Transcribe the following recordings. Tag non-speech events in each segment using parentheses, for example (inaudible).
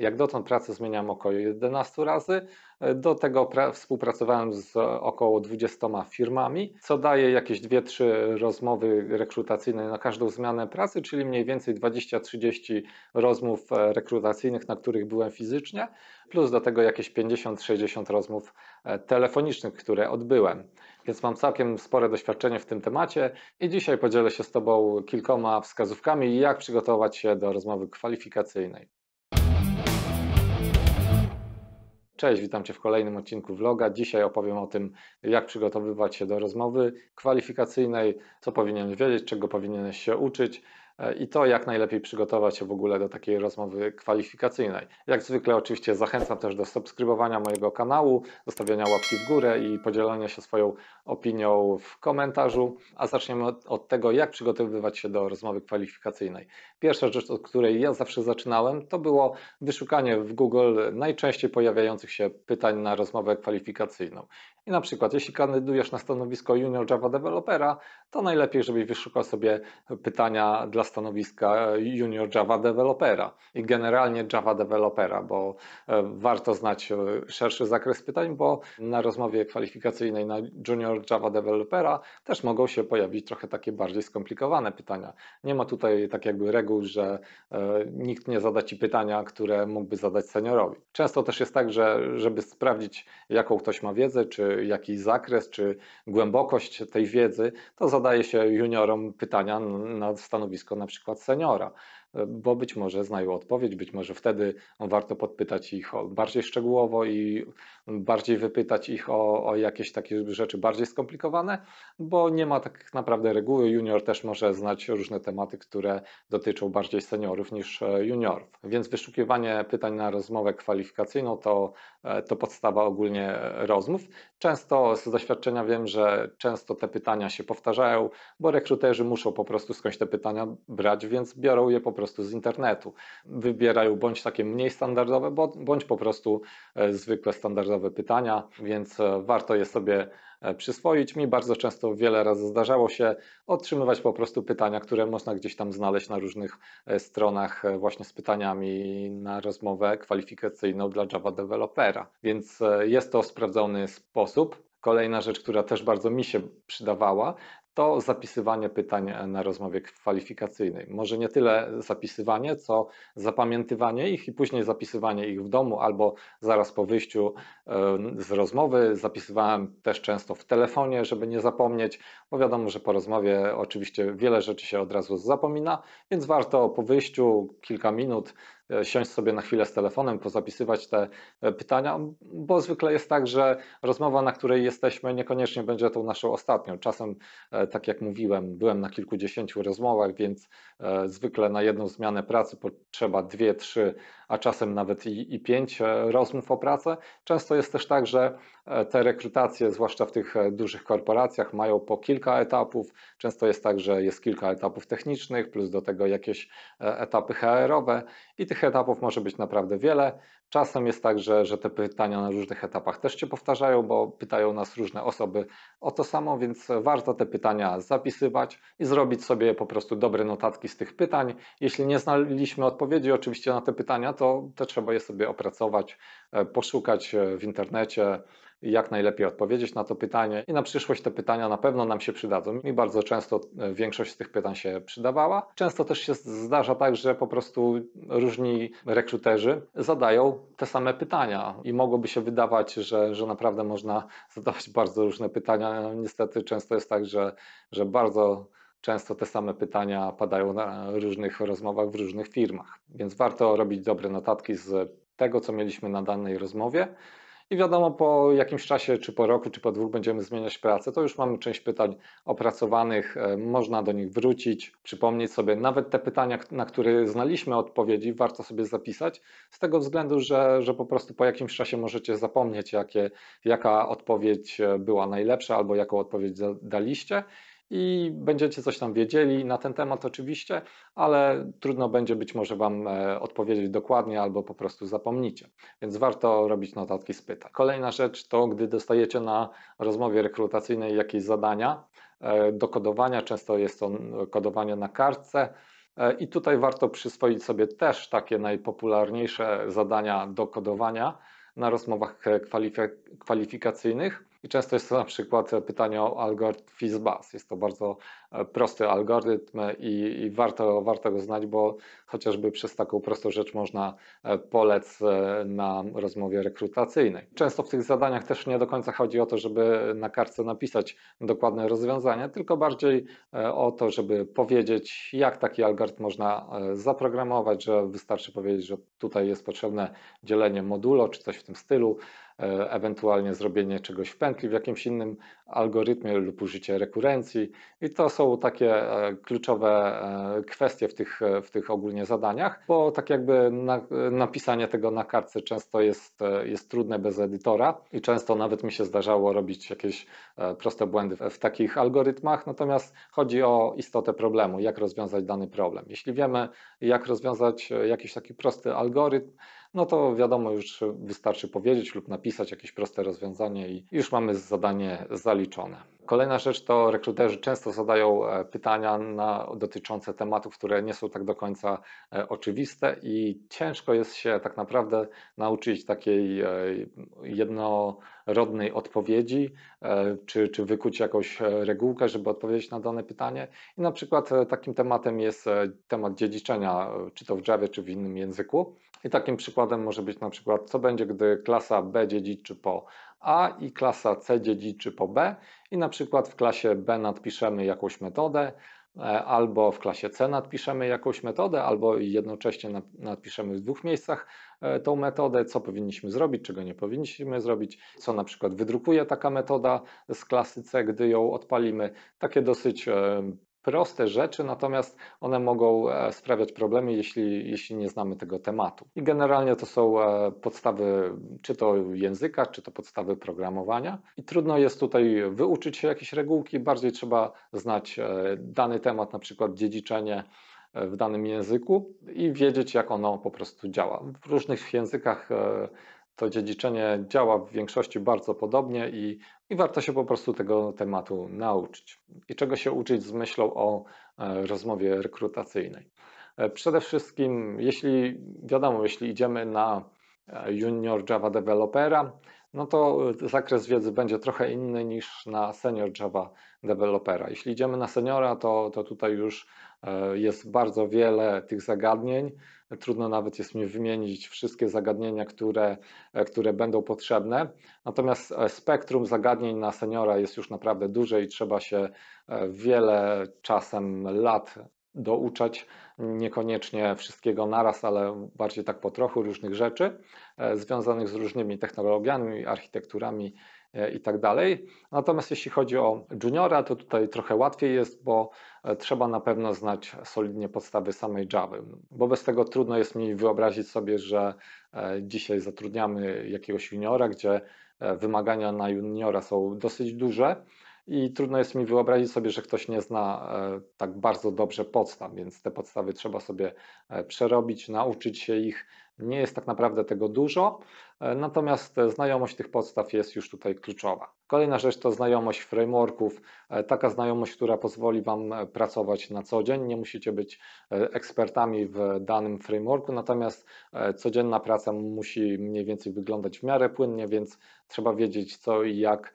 Jak dotąd pracę zmieniam około 11 razy. Do tego współpracowałem z około 20 firmami, co daje jakieś 2-3 rozmowy rekrutacyjne na każdą zmianę pracy, czyli mniej więcej 20-30 rozmów e, rekrutacyjnych, na których byłem fizycznie, plus do tego jakieś 50-60 rozmów e, telefonicznych, które odbyłem. Więc mam całkiem spore doświadczenie w tym temacie i dzisiaj podzielę się z Tobą kilkoma wskazówkami, jak przygotować się do rozmowy kwalifikacyjnej. Cześć, witam Cię w kolejnym odcinku vloga. Dzisiaj opowiem o tym, jak przygotowywać się do rozmowy kwalifikacyjnej, co powinieneś wiedzieć, czego powinieneś się uczyć, E, i to, jak najlepiej przygotować się w ogóle do takiej rozmowy kwalifikacyjnej. Jak zwykle oczywiście zachęcam też do subskrybowania mojego kanału, zostawiania łapki w górę i podzielenia się swoją opinią w komentarzu. A zaczniemy od tego, jak przygotowywać się do rozmowy kwalifikacyjnej. Pierwsza rzecz, od której ja zawsze zaczynałem, to było wyszukanie w Google najczęściej pojawiających się pytań na rozmowę kwalifikacyjną. I na przykład, jeśli kandydujesz na stanowisko Junior Java Developera, to najlepiej, żebyś wyszukał sobie pytania dla stanowiska Junior Java Developera i generalnie Java Developera, bo e, warto znać e, szerszy zakres pytań, bo na rozmowie kwalifikacyjnej na Junior Java Developera też mogą się pojawić trochę takie bardziej skomplikowane pytania. Nie ma tutaj tak jakby reguł, że e, nikt nie zada ci pytania, które mógłby zadać seniorowi. Często też jest tak, że żeby sprawdzić, jaką ktoś ma wiedzę, czy czy jakiś zakres, czy głębokość tej wiedzy, to zadaje się juniorom pytania na stanowisko na przykład seniora bo być może znają odpowiedź, być może wtedy warto podpytać ich bardziej szczegółowo i bardziej wypytać ich o, o jakieś takie rzeczy bardziej skomplikowane, bo nie ma tak naprawdę reguły. Junior też może znać różne tematy, które dotyczą bardziej seniorów niż e, juniorów. Więc wyszukiwanie pytań na rozmowę kwalifikacyjną to, e, to podstawa ogólnie rozmów. Często z doświadczenia wiem, że często te pytania się powtarzają, bo rekruterzy muszą po prostu skądś te pytania brać, więc biorą je po prostu prostu z internetu. Wybierają bądź takie mniej standardowe, bądź po prostu e, zwykłe standardowe pytania, więc e, warto je sobie e, przyswoić. Mi bardzo często wiele razy zdarzało się otrzymywać po prostu pytania, które można gdzieś tam znaleźć na różnych stronach, właśnie z pytaniami na rozmowę kwalifikacyjną dla Java Developera. Więc jest to sprawdzony sposób. Kolejna rzecz, która też bardzo mi się przydawała, to zapisywanie pytań e, na rozmowie kwalifikacyjnej. Może nie tyle zapisywanie, co zapamiętywanie ich i później zapisywanie ich w domu albo zaraz po wyjściu e, z rozmowy. Zapisywałem też często w telefonie, żeby nie zapomnieć, bo wiadomo, że po rozmowie oczywiście wiele rzeczy się od razu zapomina, więc warto po wyjściu kilka minut E, siąść sobie na chwilę z telefonem, pozapisywać te e, pytania, bo zwykle jest tak, że rozmowa, na której jesteśmy, niekoniecznie będzie tą naszą ostatnią. Czasem, e, tak jak mówiłem, byłem na kilkudziesięciu rozmowach, więc zwykle na jedną zmianę pracy potrzeba dwie, trzy, a czasem nawet i, i pięć rozmów o pracę. Często jest też tak, że E, te rekrutacje, zwłaszcza w tych e, dużych korporacjach, mają po kilka etapów. Często jest tak, że jest kilka etapów technicznych, plus do tego jakieś e, etapy HR-owe i tych etapów może być naprawdę wiele. Czasem jest tak, że, że te pytania na różnych etapach też się powtarzają, bo pytają nas różne osoby o to samo, więc warto te pytania zapisywać i zrobić sobie po prostu dobre notatki z tych pytań. Jeśli nie znaliśmy odpowiedzi oczywiście na te pytania, to, to trzeba je sobie opracować, e, poszukać e, w internecie, jak najlepiej odpowiedzieć na to pytanie i na przyszłość te pytania na pewno nam się przydadzą. Mi bardzo często e, większość z tych pytań się przydawała. Często też się zdarza tak, że po prostu różni rekruterzy zadają te same pytania i mogłoby się wydawać, że, że naprawdę można (laughs) zadawać bardzo różne pytania. Niestety często jest tak, że, że bardzo często te same pytania padają na różnych rozmowach w różnych firmach, więc warto robić dobre notatki z tego, co mieliśmy na danej rozmowie i wiadomo, po jakimś czasie, czy po roku, czy po dwóch będziemy zmieniać pracę, to już mamy część pytań opracowanych, e, można do nich wrócić, przypomnieć sobie nawet te pytania, na które znaliśmy odpowiedzi, warto sobie zapisać, z tego względu, że, że po prostu po jakimś czasie możecie zapomnieć, jakie, jaka odpowiedź e, była najlepsza albo jaką odpowiedź daliście i będziecie coś tam wiedzieli na ten temat oczywiście, ale trudno będzie być może Wam e, odpowiedzieć dokładnie albo po prostu zapomnicie, więc warto robić notatki z pytań. Kolejna rzecz to, gdy dostajecie na rozmowie rekrutacyjnej jakieś zadania e, do kodowania, często jest to kodowanie na kartce, e, i tutaj warto przyswoić sobie też takie najpopularniejsze zadania do kodowania na rozmowach kwalifikacyjnych, i często jest to na przykład pytanie o algorytm FISBAS. Jest to bardzo e, prosty algorytm i, i warto, warto go znać, bo chociażby przez taką prostą rzecz można e, polec e, na rozmowie rekrutacyjnej. Często w tych zadaniach też nie do końca chodzi o to, żeby na kartce napisać dokładne rozwiązania, tylko bardziej o to, żeby powiedzieć, jak taki algorytm można zaprogramować, że wystarczy powiedzieć, że tutaj jest potrzebne dzielenie modulo czy coś w tym stylu. E, ewentualnie zrobienie czegoś w pętli w jakimś innym algorytmie lub użycie rekurencji. I to są takie e, kluczowe e, kwestie w tych, e, w tych ogólnie zadaniach, bo tak jakby na, napisanie tego na kartce często jest, jest trudne bez edytora i często nawet mi się zdarzało robić jakieś proste błędy w, takich algorytmach, natomiast chodzi o istotę problemu, jak rozwiązać dany problem. Jeśli wiemy, jak rozwiązać jakiś taki prosty algorytm, no to wiadomo, już wystarczy powiedzieć lub napisać jakieś proste rozwiązanie i już mamy zadanie zaliczone Kolejna rzecz to rekruterzy często zadają e, pytania na, dotyczące tematów, które nie są tak do końca e, oczywiste i ciężko jest się tak naprawdę nauczyć takiej e, jednorodnej odpowiedzi czy, czy wykuć jakąś regułkę, żeby odpowiedzieć na dane pytanie. I na przykład takim tematem jest temat dziedziczenia, czy to w Java, czy w innym języku. I takim przykładem może być na przykład, co będzie, gdy klasa B dziedziczy po a i klasa C dziedziczy po B i na przykład w klasie B nadpiszemy jakąś metodę, e, albo w klasie C nadpiszemy jakąś metodę, albo jednocześnie nadpiszemy w dwóch miejscach e, tą metodę, co powinniśmy zrobić, czego nie powinniśmy zrobić, co na przykład wydrukuje taka metoda z klasy C, gdy ją odpalimy. Takie dosyć e, proste rzeczy, natomiast one mogą e, sprawiać problemy, jeśli, jeśli nie znamy tego tematu. I generalnie to są e, podstawy czy to języka, czy to podstawy programowania. I trudno jest tutaj wyuczyć się jakieś regułki, bardziej trzeba znać e, dany temat, na przykład dziedziczenie w danym języku i wiedzieć, jak ono po prostu działa. W różnych językach to dziedziczenie działa w większości bardzo podobnie i i warto się po prostu tego tematu nauczyć. I czego się uczyć z myślą o e, rozmowie rekrutacyjnej? E, przede wszystkim, jeśli wiadomo, jeśli idziemy na e, junior Java developera, no to y, zakres wiedzy będzie trochę inny niż na senior Java dewelopera. Jeśli idziemy na seniora, to, to tutaj już e, jest bardzo wiele tych zagadnień. Trudno nawet jest mi wymienić wszystkie zagadnienia, które, e, które będą potrzebne. Natomiast e, spektrum zagadnień na seniora jest już naprawdę duże i trzeba się wiele czasem lat douczać niekoniecznie wszystkiego naraz, ale bardziej tak po trochu różnych rzeczy e, związanych z różnymi technologiami, architekturami e, i tak dalej. Natomiast jeśli chodzi o juniora, to tutaj trochę łatwiej jest, bo e, trzeba na pewno znać solidnie podstawy samej Java. Bo bez tego trudno jest mi wyobrazić sobie, że dzisiaj zatrudniamy jakiegoś juniora, gdzie wymagania na juniora są dosyć duże i trudno jest mi wyobrazić sobie, że ktoś nie zna e, tak bardzo dobrze podstaw, więc te podstawy trzeba sobie e, przerobić, nauczyć się ich, nie jest tak naprawdę tego dużo, e, natomiast znajomość tych podstaw jest już tutaj kluczowa. Kolejna rzecz to znajomość frameworków, e, taka znajomość, która pozwoli Wam e, pracować na co dzień. Nie musicie być ekspertami w danym frameworku, natomiast codzienna praca musi mniej więcej wyglądać w miarę płynnie, więc trzeba wiedzieć co i jak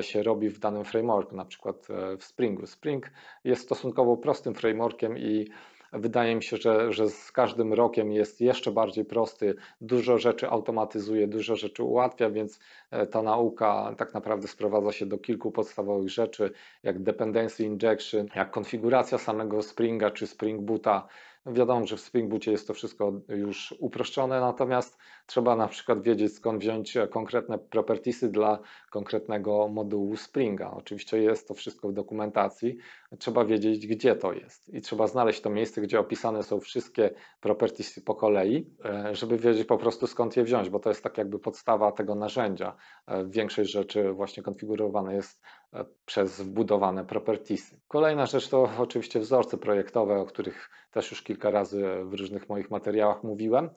się robi w danym frameworku, na przykład w Springu. Spring jest stosunkowo prostym frameworkiem i Wydaje mi się, że, że z każdym rokiem jest jeszcze bardziej prosty, dużo rzeczy automatyzuje, dużo rzeczy ułatwia, więc e, ta nauka tak naprawdę sprowadza się do kilku podstawowych rzeczy, jak dependency injection, jak konfiguracja samego Springa czy Spring Boota, Wiadomo, że w Spring jest to wszystko już uproszczone, natomiast trzeba na przykład wiedzieć skąd wziąć konkretne propertiesy dla konkretnego modułu Springa. Oczywiście jest to wszystko w dokumentacji, trzeba wiedzieć gdzie to jest i trzeba znaleźć to miejsce, gdzie opisane są wszystkie propertiesy po kolei, e, żeby wiedzieć po prostu skąd je wziąć, bo to jest tak jakby podstawa tego narzędzia. E, większość rzeczy właśnie konfigurowane jest przez wbudowane propertisy. Kolejna rzecz to oczywiście wzorce projektowe, o których też już kilka razy w różnych moich materiałach mówiłem.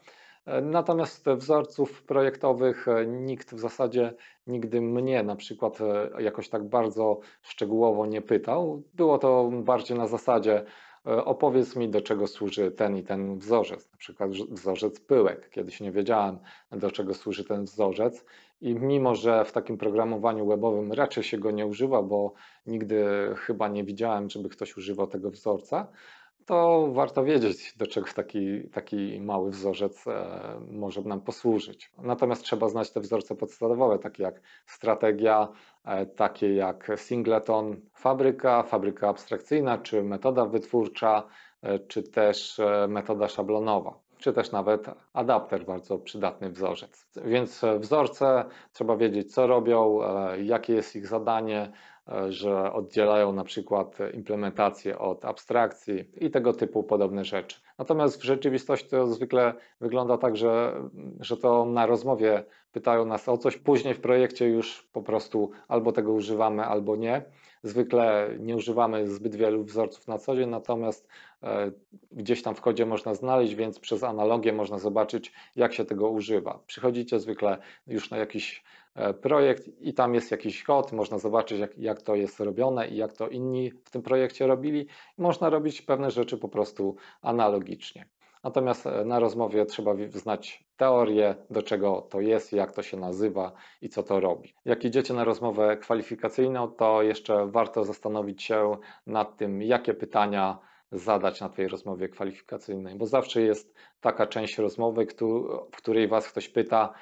Natomiast wzorców projektowych e, nikt w zasadzie nigdy mnie na przykład e, jakoś tak bardzo szczegółowo nie pytał. Było to bardziej na zasadzie E, opowiedz mi, do czego służy ten i ten wzorzec, na przykład wzorzec pyłek. Kiedyś nie wiedziałem, do czego służy ten wzorzec i mimo, że w takim programowaniu webowym raczej się go nie używa, bo nigdy chyba nie widziałem, żeby ktoś używał tego wzorca, to warto wiedzieć, do czego taki, taki mały wzorzec e, może nam posłużyć. Natomiast trzeba znać te wzorce podstawowe, takie jak strategia, e, takie jak singleton, fabryka, fabryka abstrakcyjna, czy metoda wytwórcza, e, czy też metoda szablonowa czy też nawet adapter, bardzo przydatny wzorzec. Więc wzorce trzeba wiedzieć, co robią, e, jakie jest ich zadanie, e, że oddzielają na przykład implementację od abstrakcji i tego typu podobne rzeczy. Natomiast w rzeczywistości to zwykle wygląda tak, że, że to na rozmowie pytają nas o coś, później w projekcie już po prostu albo tego używamy, albo nie. Zwykle nie używamy zbyt wielu wzorców na co dzień, natomiast E, gdzieś tam w kodzie można znaleźć, więc przez analogię można zobaczyć, jak się tego używa. Przychodzicie zwykle już na jakiś e, projekt i tam jest jakiś kod, można zobaczyć, jak, jak to jest robione i jak to inni w tym projekcie robili. Można robić pewne rzeczy po prostu analogicznie. Natomiast e, na rozmowie trzeba znać teorię, do czego to jest, jak to się nazywa i co to robi. Jak idziecie na rozmowę kwalifikacyjną, to jeszcze warto zastanowić się nad tym, jakie pytania zadać na tej rozmowie kwalifikacyjnej, bo zawsze jest taka część rozmowy, w której Was ktoś pyta,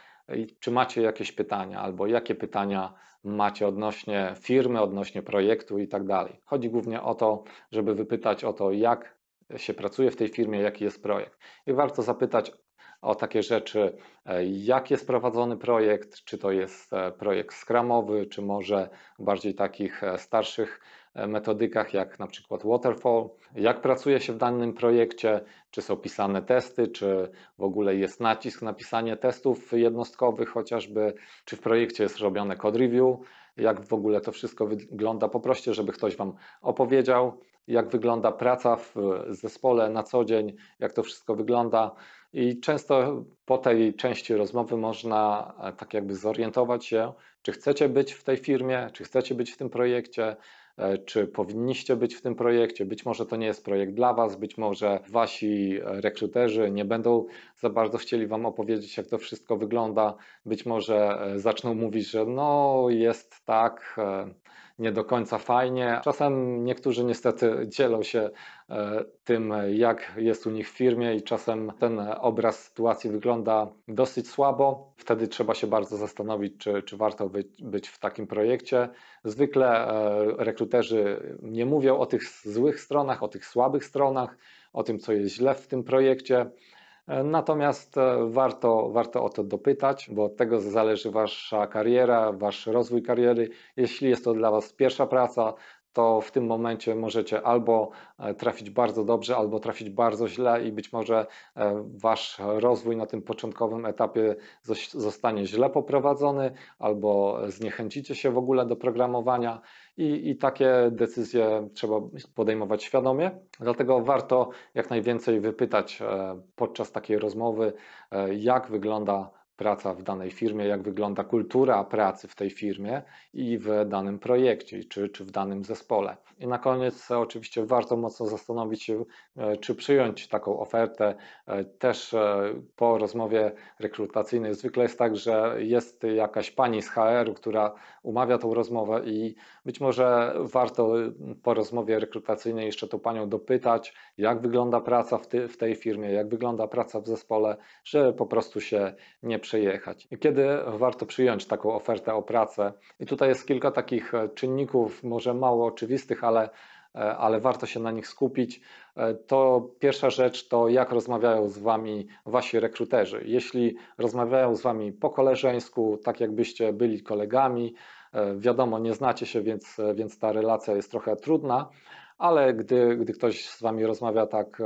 czy macie jakieś pytania, albo jakie pytania macie odnośnie firmy, odnośnie projektu i tak dalej. Chodzi głównie o to, żeby wypytać o to, jak się pracuje w tej firmie, jaki jest projekt. I warto zapytać o takie rzeczy, e, jak jest prowadzony projekt, czy to jest e, projekt skramowy, czy może bardziej takich e, starszych metodykach, jak na przykład waterfall, jak pracuje się w danym projekcie, czy są pisane testy, czy w ogóle jest nacisk na pisanie testów jednostkowych chociażby, czy w projekcie jest robione code review, jak w ogóle to wszystko wygląda, poproście, żeby ktoś Wam opowiedział, jak wygląda praca w zespole na co dzień, jak to wszystko wygląda. I często po tej części rozmowy można e, tak jakby zorientować się, czy chcecie być w tej firmie, czy chcecie być w tym projekcie, e, czy powinniście być w tym projekcie. Być może to nie jest projekt dla Was, być może Wasi rekruterzy nie będą za bardzo chcieli Wam opowiedzieć, jak to wszystko wygląda. Być może e, zaczną mówić, że no jest tak nie do końca fajnie. Czasem niektórzy niestety dzielą się e, tym, jak jest u nich w firmie, i czasem ten obraz sytuacji wygląda dosyć słabo. Wtedy trzeba się bardzo zastanowić, czy, czy warto być w takim projekcie. Zwykle e, rekruterzy nie mówią o tych złych stronach, o tych słabych stronach, o tym, co jest źle w tym projekcie Natomiast e, warto, warto o to dopytać, bo od tego zależy Wasza kariera, Wasz rozwój kariery. Jeśli jest to dla Was pierwsza praca, to w tym momencie możecie albo e, trafić bardzo dobrze, albo trafić bardzo źle i być może e, wasz rozwój na tym początkowym etapie zostanie źle poprowadzony, albo zniechęcicie się w ogóle do programowania i, i takie decyzje trzeba podejmować świadomie. Dlatego warto jak najwięcej wypytać e, podczas takiej rozmowy, jak wygląda praca w danej firmie, jak wygląda kultura pracy w tej firmie i w danym projekcie, czy, czy w danym zespole. I na koniec oczywiście warto mocno zastanowić się, e, czy przyjąć taką ofertę. E, też e, po rozmowie rekrutacyjnej zwykle jest tak, że jest jakaś pani z HR-u, która umawia tą rozmowę i być może warto po rozmowie rekrutacyjnej jeszcze tą panią dopytać, jak wygląda praca w, ty, w tej firmie, jak wygląda praca w zespole, że po prostu się nie przejechać i kiedy warto przyjąć taką ofertę o pracę. I tutaj jest kilka takich e, czynników, może mało oczywistych, ale e, ale warto się na nich skupić, e, to pierwsza rzecz to jak rozmawiają z Wami Wasi rekruterzy. Jeśli rozmawiają z Wami po koleżeńsku, tak jakbyście byli kolegami, wiadomo, nie znacie się, więc, więc ta relacja jest trochę trudna, ale gdy, gdy ktoś z Wami rozmawia tak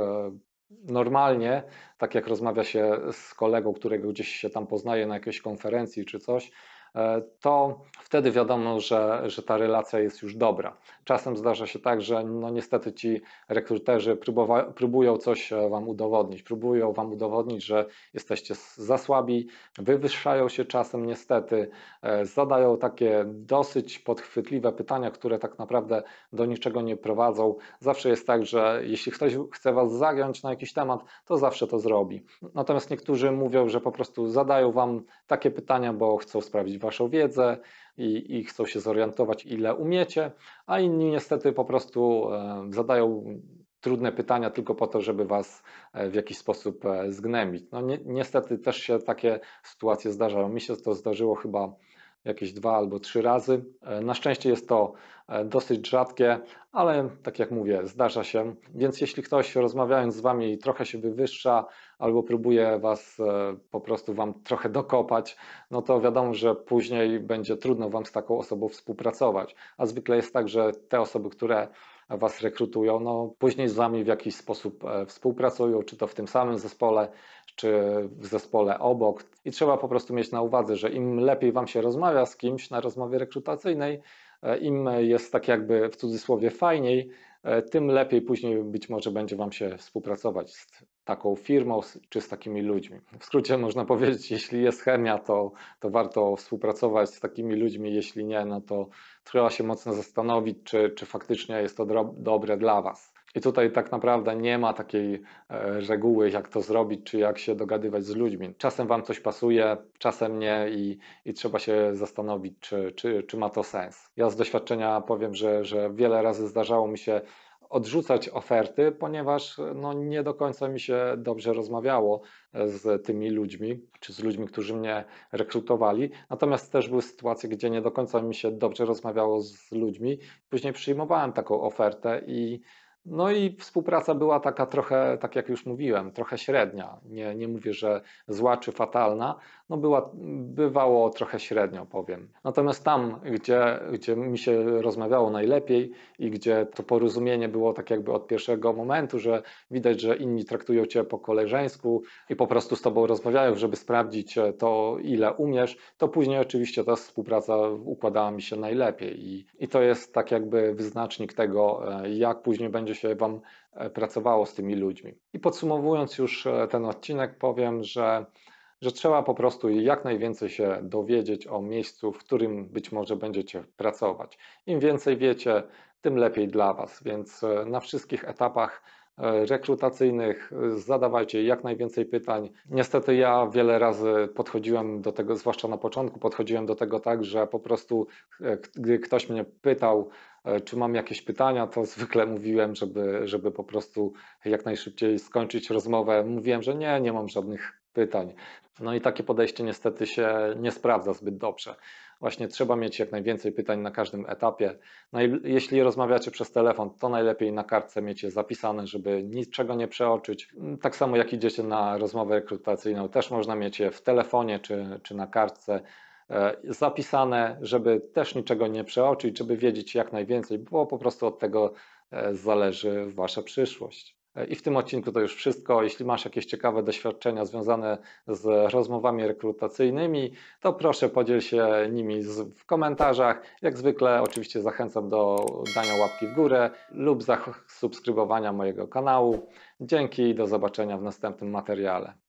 normalnie, tak jak rozmawia się z kolegą, którego gdzieś się tam poznaje na jakiejś konferencji czy coś, E, to wtedy wiadomo, że, że ta relacja jest już dobra. Czasem zdarza się tak, że no niestety ci rekruterzy próbowa- próbują coś e, Wam udowodnić, próbują Wam udowodnić, że jesteście za słabi, wywyższają się czasem niestety, e, zadają takie dosyć podchwytliwe pytania, które tak naprawdę do niczego nie prowadzą. Zawsze jest tak, że jeśli ktoś chce Was zagiąć na jakiś temat, to zawsze to zrobi. Natomiast niektórzy mówią, że po prostu zadają Wam takie pytania, bo chcą sprawdzić waszą wiedzę i, i chcą się zorientować, ile umiecie, a inni niestety po prostu e, zadają trudne pytania tylko po to, żeby was e, w jakiś sposób e, zgnębić. No ni niestety też się takie sytuacje zdarzają. Mi się to zdarzyło chyba jakieś dwa albo trzy razy. Na szczęście jest to dosyć rzadkie, ale tak jak mówię, zdarza się. Więc jeśli ktoś rozmawiając z Wami trochę się wywyższa, albo próbuje was e, po prostu wam trochę dokopać, no to wiadomo, że później będzie trudno wam z taką osobą współpracować. A zwykle jest tak, że te osoby, które was rekrutują, no później z wami w jakiś sposób e, współpracują, czy to w tym samym zespole, czy w zespole obok. I trzeba po prostu mieć na uwadze, że im lepiej wam się rozmawia z kimś na rozmowie rekrutacyjnej, e, im jest tak jakby w cudzysłowie fajniej, E, tym lepiej później być może będzie Wam się współpracować z taką firmą czy z takimi ludźmi. W skrócie można powiedzieć, jeśli jest chemia, to, to warto współpracować z takimi ludźmi, jeśli nie, no to trzeba się mocno zastanowić, czy, czy faktycznie jest to dobre dla Was. I tutaj tak naprawdę nie ma takiej e, reguły, jak to zrobić, czy jak się dogadywać z ludźmi. Czasem wam coś pasuje, czasem nie i, i trzeba się zastanowić, czy, czy, czy ma to sens. Ja z doświadczenia powiem, że, że wiele razy zdarzało mi się odrzucać oferty, ponieważ no, nie do końca mi się dobrze rozmawiało e, z tymi ludźmi, czy z ludźmi, którzy mnie rekrutowali. Natomiast też były sytuacje, gdzie nie do końca mi się dobrze rozmawiało z ludźmi. Później przyjmowałem taką ofertę i no i współpraca była taka trochę, tak jak już mówiłem, trochę średnia. Nie, nie mówię, że zła czy fatalna, no była, bywało trochę średnio, powiem. Natomiast tam, gdzie, gdzie mi się rozmawiało najlepiej i gdzie to porozumienie było tak jakby od pierwszego momentu, że widać, że inni traktują cię po koleżeńsku i po prostu z tobą rozmawiają, żeby sprawdzić e, to, ile umiesz, to później oczywiście ta współpraca układała mi się najlepiej. I, i to jest tak jakby wyznacznik tego, e, jak później będzie się wam e, pracowało z tymi ludźmi. I podsumowując już ten odcinek, powiem, że że trzeba po prostu jak najwięcej się dowiedzieć o miejscu, w którym być może będziecie pracować. Im więcej wiecie, tym lepiej dla Was, więc e, na wszystkich etapach e, rekrutacyjnych, e, zadawajcie jak najwięcej pytań. Niestety ja wiele razy podchodziłem do tego, zwłaszcza na początku, podchodziłem do tego tak, że po prostu gdy ktoś mnie pytał, czy mam jakieś pytania, to zwykle mówiłem, żeby, żeby po prostu jak najszybciej skończyć rozmowę. Mówiłem, że nie, nie mam żadnych pytań. No i takie podejście niestety się nie sprawdza zbyt dobrze. Właśnie trzeba mieć jak najwięcej pytań na każdym etapie. No Jeśli rozmawiacie przez telefon, to najlepiej na kartce mieć je zapisane, żeby niczego nie przeoczyć. Tak samo jak idziecie na rozmowę rekrutacyjną, też można mieć je w telefonie czy, czy na kartce e, zapisane, żeby też niczego nie przeoczyć, żeby wiedzieć jak najwięcej, bo po prostu od tego e, zależy Wasza przyszłość. E, I w tym odcinku to już wszystko. Jeśli masz jakieś ciekawe doświadczenia związane z rozmowami rekrutacyjnymi, to proszę podziel się nimi w komentarzach. Jak zwykle oczywiście zachęcam do dania łapki w górę lub zasubskrybowania mojego kanału. Dzięki i do zobaczenia w następnym materiale.